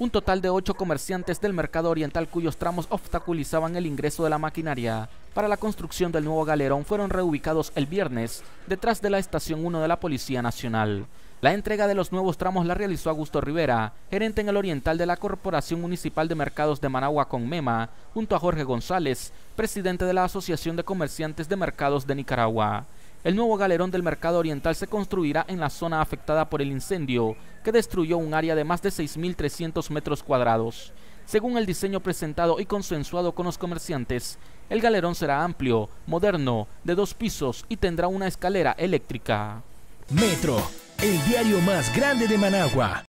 un total de ocho comerciantes del mercado oriental cuyos tramos obstaculizaban el ingreso de la maquinaria. Para la construcción del nuevo galerón fueron reubicados el viernes detrás de la Estación 1 de la Policía Nacional. La entrega de los nuevos tramos la realizó Augusto Rivera, gerente en el oriental de la Corporación Municipal de Mercados de Managua con MEMA, junto a Jorge González, presidente de la Asociación de Comerciantes de Mercados de Nicaragua. El nuevo galerón del mercado oriental se construirá en la zona afectada por el incendio, que destruyó un área de más de 6.300 metros cuadrados. Según el diseño presentado y consensuado con los comerciantes, el galerón será amplio, moderno, de dos pisos y tendrá una escalera eléctrica. Metro, el diario más grande de Managua.